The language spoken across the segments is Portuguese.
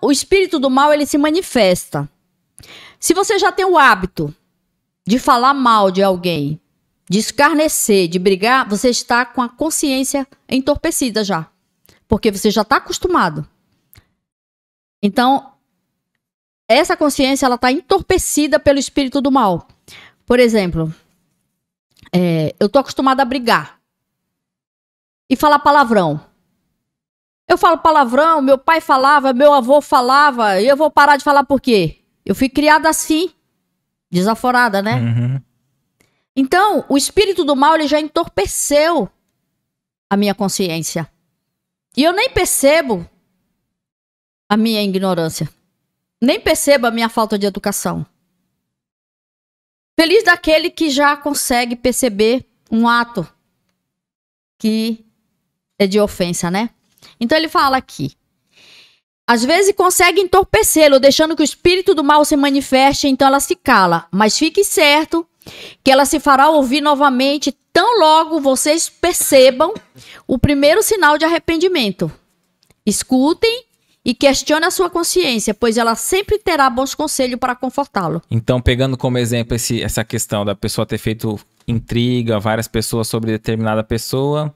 o espírito do mal ele se manifesta. Se você já tem o hábito de falar mal de alguém, de escarnecer, de brigar, você está com a consciência entorpecida já. Porque você já está acostumado. Então, essa consciência ela está entorpecida pelo espírito do mal. Por exemplo, é, eu estou acostumada a brigar e falar palavrão. Eu falo palavrão, meu pai falava, meu avô falava, e eu vou parar de falar por quê? Eu fui criada assim, desaforada, né? Uhum. Então, o espírito do mal ele já entorpeceu a minha consciência. E eu nem percebo a minha ignorância. Nem percebo a minha falta de educação. Feliz daquele que já consegue perceber um ato que é de ofensa, né? Então ele fala aqui. Às vezes consegue entorpecê-lo, deixando que o espírito do mal se manifeste, então ela se cala. Mas fique certo que ela se fará ouvir novamente tão logo vocês percebam o primeiro sinal de arrependimento. Escutem e questione a sua consciência, pois ela sempre terá bons conselhos para confortá-lo. Então, pegando como exemplo esse, essa questão da pessoa ter feito intriga, várias pessoas sobre determinada pessoa,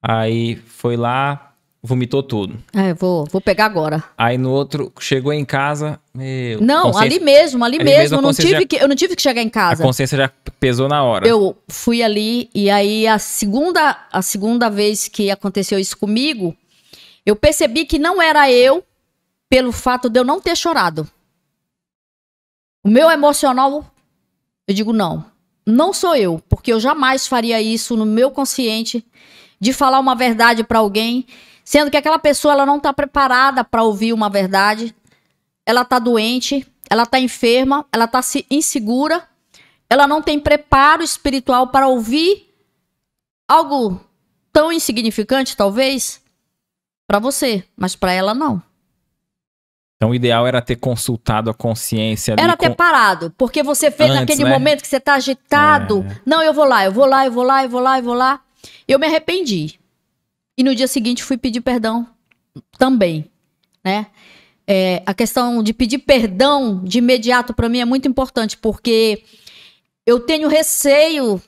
aí foi lá, vomitou tudo. É, vou, vou pegar agora. Aí no outro, chegou em casa. Meu, não, ali mesmo, ali, ali mesmo. Eu não, tive já, que, eu não tive que chegar em casa. A consciência já pesou na hora. Eu fui ali e aí a segunda, a segunda vez que aconteceu isso comigo, eu percebi que não era eu pelo fato de eu não ter chorado. O meu emocional, eu digo não. Não sou eu, porque eu jamais faria isso no meu consciente de falar uma verdade para alguém Sendo que aquela pessoa ela não está preparada para ouvir uma verdade, ela está doente, ela está enferma, ela está insegura, ela não tem preparo espiritual para ouvir algo tão insignificante, talvez, para você, mas para ela não. Então o ideal era ter consultado a consciência. era ter com... parado, porque você fez Antes, naquele né? momento que você está agitado. É. Não, eu vou lá, eu vou lá, eu vou lá, eu vou lá, eu vou lá. Eu me arrependi. E no dia seguinte fui pedir perdão também, né? É, a questão de pedir perdão de imediato para mim é muito importante, porque eu tenho receio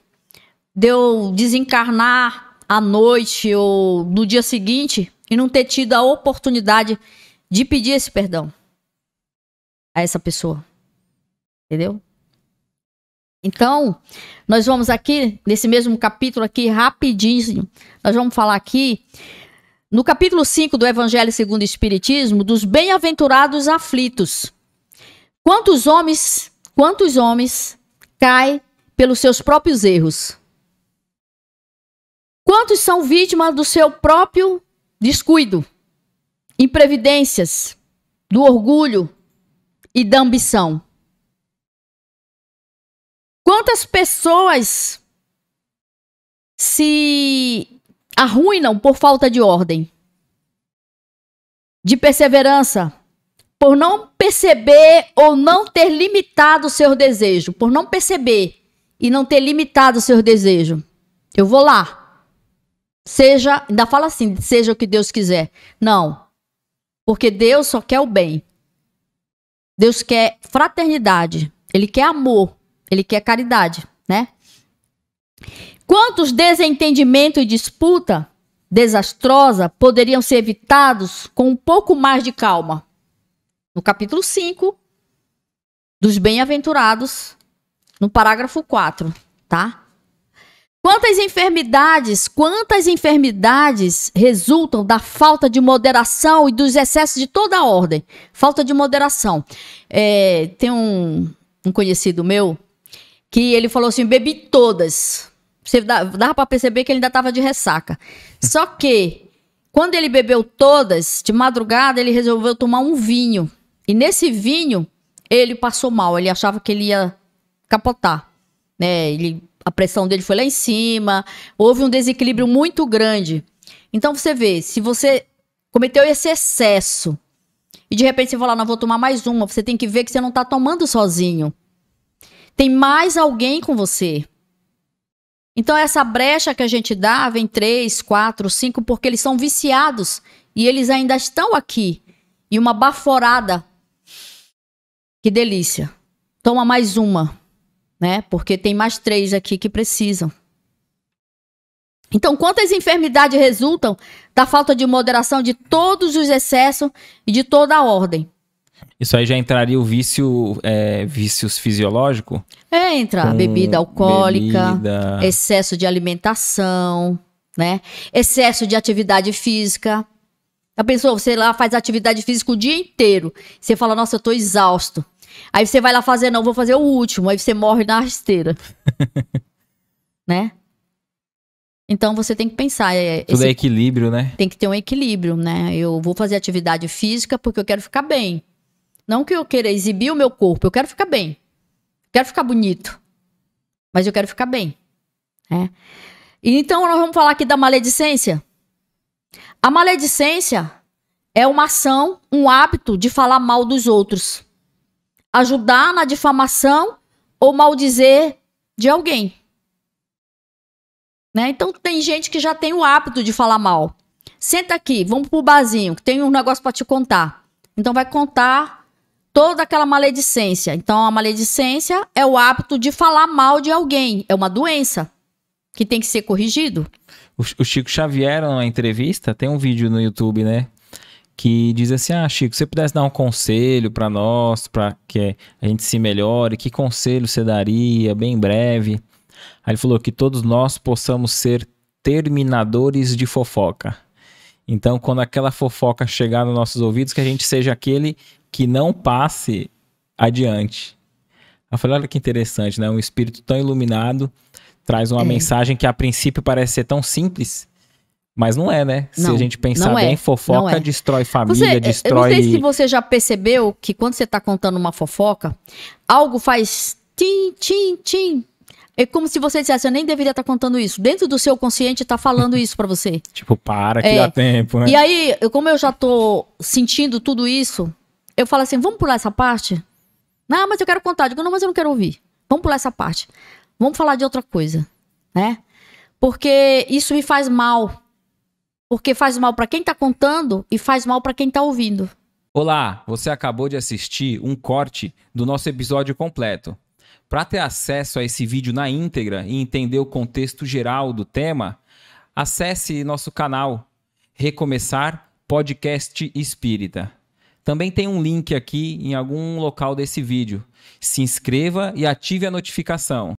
de eu desencarnar à noite ou no dia seguinte e não ter tido a oportunidade de pedir esse perdão a essa pessoa. Entendeu? Então, nós vamos aqui, nesse mesmo capítulo aqui, rapidinho, nós vamos falar aqui, no capítulo 5 do Evangelho segundo o Espiritismo, dos bem-aventurados aflitos. Quantos homens, quantos homens caem pelos seus próprios erros? Quantos são vítimas do seu próprio descuido, imprevidências, do orgulho e da ambição? Quantas pessoas se arruinam por falta de ordem, de perseverança, por não perceber ou não ter limitado o seu desejo, por não perceber e não ter limitado o seu desejo. Eu vou lá. Seja, ainda fala assim, seja o que Deus quiser. Não. Porque Deus só quer o bem. Deus quer fraternidade, ele quer amor. Ele quer caridade, né? Quantos desentendimento e disputa desastrosa poderiam ser evitados com um pouco mais de calma? No capítulo 5 dos bem-aventurados, no parágrafo 4, tá? Quantas enfermidades, quantas enfermidades resultam da falta de moderação e dos excessos de toda a ordem? Falta de moderação. É, tem um, um conhecido meu que ele falou assim: bebi todas. Você dava para perceber que ele ainda estava de ressaca. Só que, quando ele bebeu todas, de madrugada, ele resolveu tomar um vinho. E nesse vinho, ele passou mal. Ele achava que ele ia capotar. Né? Ele, a pressão dele foi lá em cima. Houve um desequilíbrio muito grande. Então você vê, se você cometeu esse excesso e de repente você fala, não, vou tomar mais uma, você tem que ver que você não está tomando sozinho tem mais alguém com você. Então, essa brecha que a gente dá vem três, quatro, cinco, porque eles são viciados e eles ainda estão aqui. E uma baforada. Que delícia. Toma mais uma, né? Porque tem mais três aqui que precisam. Então, quantas enfermidades resultam da falta de moderação de todos os excessos e de toda a ordem? Isso aí já entraria o vício, é, vícios fisiológico? É, entra bebida alcoólica, bebida... excesso de alimentação, né? Excesso de atividade física. A pessoa, você lá faz atividade física o dia inteiro. Você fala, nossa, eu tô exausto. Aí você vai lá fazer, não, vou fazer o último. Aí você morre na esteira. né? Então você tem que pensar. É, Tudo esse, é equilíbrio, né? Tem que ter um equilíbrio, né? Eu vou fazer atividade física porque eu quero ficar bem. Não que eu queira exibir o meu corpo, eu quero ficar bem. Quero ficar bonito. Mas eu quero ficar bem. Né? Então, nós vamos falar aqui da maledicência. A maledicência é uma ação, um hábito de falar mal dos outros, ajudar na difamação ou maldizer de alguém. Né? Então, tem gente que já tem o hábito de falar mal. Senta aqui, vamos pro barzinho, que tem um negócio para te contar. Então, vai contar toda aquela maledicência. Então, a maledicência é o hábito de falar mal de alguém. É uma doença que tem que ser corrigido. O, Chico Xavier, na entrevista, tem um vídeo no YouTube, né? Que diz assim: Ah, Chico, você pudesse dar um conselho para nós, para que a gente se melhore, que conselho você daria bem breve? Aí ele falou que todos nós possamos ser terminadores de fofoca. Então, quando aquela fofoca chegar nos nossos ouvidos, que a gente seja aquele que não passe adiante. Eu falei, olha que interessante, né? Um espírito tão iluminado traz uma é. mensagem que a princípio parece ser tão simples, mas não é, né? Não, se a gente pensar é. bem, é, fofoca é. destrói família, você, é, destrói. Eu não sei se você já percebeu que quando você está contando uma fofoca, algo faz tim, tim, tim é como se você dissesse, eu nem deveria estar tá contando isso. Dentro do seu consciente está falando isso para você. tipo, para que é. dá tempo, né? E aí, como eu já tô sentindo tudo isso, eu falo assim, vamos pular essa parte? Não, mas eu quero contar. Eu digo, não, mas eu não quero ouvir. Vamos pular essa parte. Vamos falar de outra coisa, né? Porque isso me faz mal. Porque faz mal para quem tá contando e faz mal para quem tá ouvindo. Olá, você acabou de assistir um corte do nosso episódio completo. Para ter acesso a esse vídeo na íntegra e entender o contexto geral do tema, acesse nosso canal Recomeçar Podcast Espírita. Também tem um link aqui em algum local desse vídeo. Se inscreva e ative a notificação.